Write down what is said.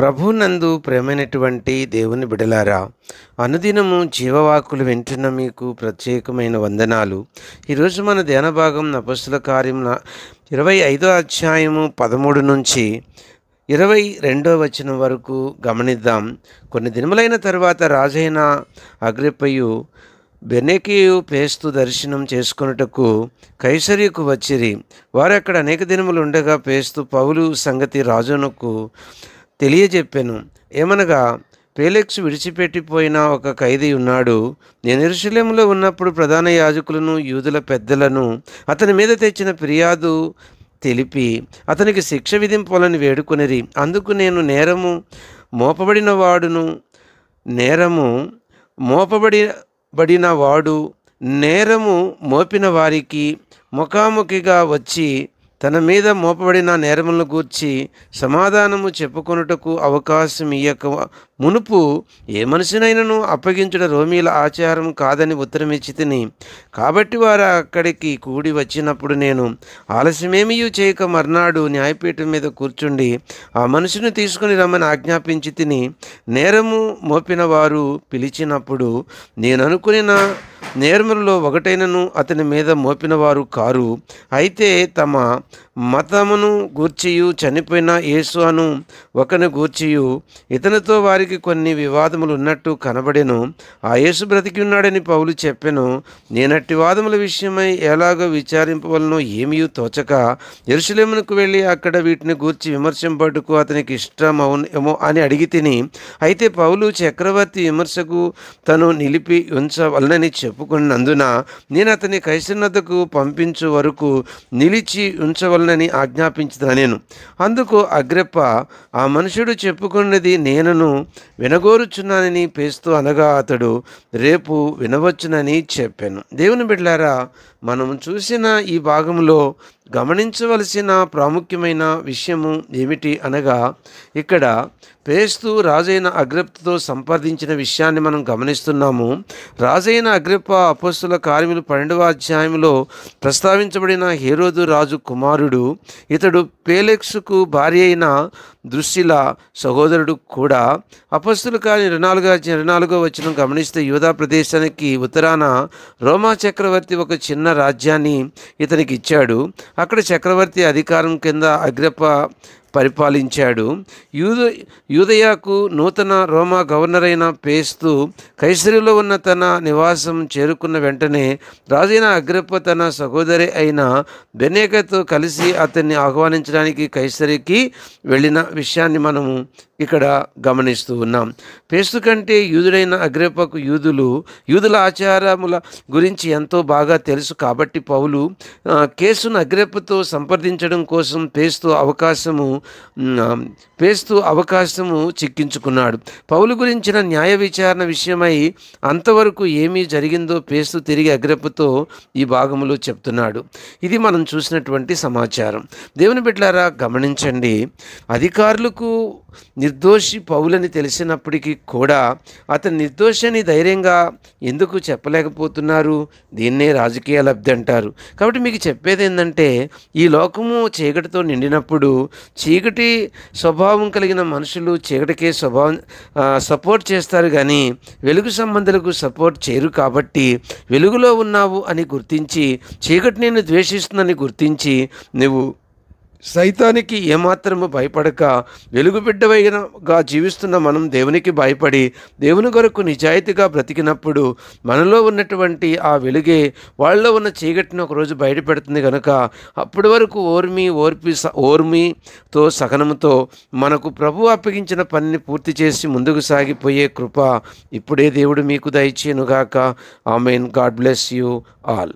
ప్రభునందు ప్రేమైనటువంటి దేవుని బిడలారా అనుదినము జీవవాకులు వింటున్న మీకు ప్రత్యేకమైన వందనాలు ఈరోజు మన ధ్యాన భాగం నపస్సుల కార్యం ఇరవై ఐదో అధ్యాయము పదమూడు నుంచి ఇరవై రెండో వచనం వరకు గమనిద్దాం కొన్ని దినములైన తర్వాత రాజైన అగ్రిపయు బెనెకేయు పేస్తు దర్శనం చేసుకున్నటకు కైసరికు వచ్చిరి వారు అక్కడ అనేక దినములు ఉండగా పేస్తు పౌలు సంగతి రాజునకు తెలియజెప్పాను ఏమనగా పేలెక్స్ విడిచిపెట్టిపోయిన ఒక ఖైదీ ఉన్నాడు నేను ఉన్నప్పుడు ప్రధాన యాజకులను యూదుల పెద్దలను అతని మీద తెచ్చిన ఫిర్యాదు తెలిపి అతనికి శిక్ష విధింపాలని వేడుకొనిరి అందుకు నేను నేరము మోపబడిన వాడును నేరము మోపబడి బడిన వాడు నేరము మోపిన వారికి ముఖాముఖిగా వచ్చి తన మీద మోపబడిన నేరములను గూర్చి సమాధానము చెప్పుకొనుటకు అవకాశం ఇయ్యక మునుపు ఏ మనిషినైనను అప్పగించడం రోమీల ఆచారం కాదని ఉత్తరమిచ్చి తిని కాబట్టి వారు అక్కడికి కూడి వచ్చినప్పుడు నేను ఆలస్యమేమీ చేయక మర్నాడు న్యాయపీఠం మీద కూర్చుండి ఆ మనిషిని తీసుకుని రమ్మని ఆజ్ఞాపించి తిని నేరము మోపిన వారు పిలిచినప్పుడు నేను అనుకున్న నేర్మలలో ఒకటైనను అతని మీద మోపినవారు కారు అయితే తమ మతమును గూర్చియు చనిపోయిన యేసు అను ఒకని గూర్చియు ఇతనితో వారికి కొన్ని వివాదములు ఉన్నట్టు కనబడెను ఆ యేసు బ్రతికి ఉన్నాడని పౌలు చెప్పెను నేనట్టి వాదముల విషయమై ఎలాగో విచారింపవలనో ఏమీ తోచక ఎరుసలేమునకు వెళ్ళి అక్కడ వీటిని గూర్చి పట్టుకు అతనికి ఇష్టం ఏమో అని అడిగి తిని అయితే పౌలు చక్రవర్తి విమర్శకు తను నిలిపి ఉంచవలనని చెప్పుకున్నందున నేను అతని కైసన్నతకు పంపించు వరకు నిలిచి ఉంచవల చెప్పుకొనని ఆజ్ఞాపించదు నేను అందుకు అగ్రప్ప ఆ మనుషుడు చెప్పుకున్నది నేనను వినగోరుచున్నానని పేస్తూ అనగా అతడు రేపు వినవచ్చునని చెప్పాను దేవుని బిడ్డారా మనం చూసిన ఈ భాగంలో గమనించవలసిన ప్రాముఖ్యమైన విషయము ఏమిటి అనగా ఇక్కడ పేస్తు రాజైన అగ్రప్తతో సంపాదించిన విషయాన్ని మనం గమనిస్తున్నాము రాజైన అగ్రిప్ప అపస్సుల కార్యములు పన్నెండవ అధ్యాయంలో ప్రస్తావించబడిన హేరోదు రాజు కుమారుడు ఇతడు పేలెక్స్కు భార్య అయిన దృష్టిలా సహోదరుడు కూడా అపస్తులు కాని రుణాలుగా రుణాలుగా వచ్చిన గమనిస్తే యూదా ప్రదేశానికి ఉత్తరాన రోమా చక్రవర్తి ఒక చిన్న రాజ్యాన్ని ఇతనికి ఇచ్చాడు అక్కడ చక్రవర్తి అధికారం కింద అగ్రప పరిపాలించాడు యూద యూదయాకు నూతన రోమా గవర్నర్ అయిన పేస్తు కైసరిలో ఉన్న తన నివాసం చేరుకున్న వెంటనే రాజైన అగ్రప్ప తన సహోదరి అయిన బెనేకతో కలిసి అతన్ని ఆహ్వానించడానికి కైసరికి వెళ్ళిన విషయాన్ని మనము ఇక్కడ గమనిస్తూ ఉన్నాం పేస్తు కంటే యూదుడైన అగ్రప్పకు యూదులు యూదుల ఆచారముల గురించి ఎంతో బాగా తెలుసు కాబట్టి పౌలు కేసును అగ్రేపతో సంప్రదించడం కోసం పేస్తు అవకాశము పేస్తు అవకాశము చిక్కించుకున్నాడు పౌలు గురించిన న్యాయ విచారణ విషయమై అంతవరకు ఏమీ జరిగిందో పేస్తు తిరిగి అగ్రపుతో ఈ భాగంలో చెప్తున్నాడు ఇది మనం చూసినటువంటి సమాచారం దేవుని బిడ్డారా గమనించండి అధికారులకు నిర్దోషి పౌలని తెలిసినప్పటికీ కూడా అతను నిర్దోషని ధైర్యంగా ఎందుకు చెప్పలేకపోతున్నారు దీన్నే రాజకీయ లబ్ధి అంటారు కాబట్టి మీకు చెప్పేది ఏంటంటే ఈ లోకము చీకటితో నిండినప్పుడు చీకటి స్వభావం కలిగిన మనుషులు చీకటికే స్వభావం సపోర్ట్ చేస్తారు కానీ వెలుగు సంబంధులకు సపోర్ట్ చేయరు కాబట్టి వెలుగులో ఉన్నావు అని గుర్తించి చీకటి నేను ద్వేషిస్తుందని గుర్తించి నువ్వు సైతానికి ఏమాత్రము భయపడక వెలుగు బిడ్డవైనగా జీవిస్తున్న మనం దేవునికి భయపడి దేవుని కొరకు నిజాయితీగా బ్రతికినప్పుడు మనలో ఉన్నటువంటి ఆ వెలుగే వాళ్ళలో ఉన్న చీకటిని ఒకరోజు బయట పెడుతుంది కనుక అప్పటి వరకు ఓర్మి ఓర్పి ఓర్మితో సహనంతో మనకు ప్రభు అప్పగించిన పనిని పూర్తి చేసి ముందుకు సాగిపోయే కృప ఇప్పుడే దేవుడు మీకు దయచేనుగాక amen god bless you all